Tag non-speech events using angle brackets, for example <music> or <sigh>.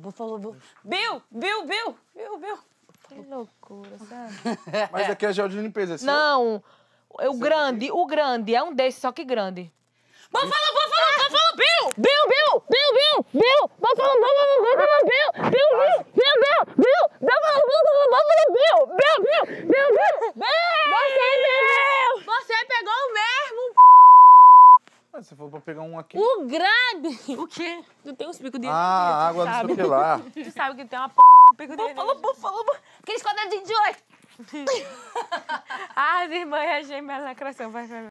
Vou falar, vou... Bill, Bill, Bill, Bill, Bill. Que loucura, sabe? <laughs> Mas aqui é gel de limpeza, é Não, o grande, o grande, é um desses, só que grande. Vamos falar, vamos falar. Ah, você falou pra pegar um aqui. O grab! O quê? Tu tem uns picos de Ah, água do sabe. lá. Tu <laughs> sabe que tem uma p... pico de Búfalo, búfalo, búfalo. Aqueles quadradinhos de oito. ah, <laughs> <laughs> as irmãs gêmeas lacração. Vai, vai, vai.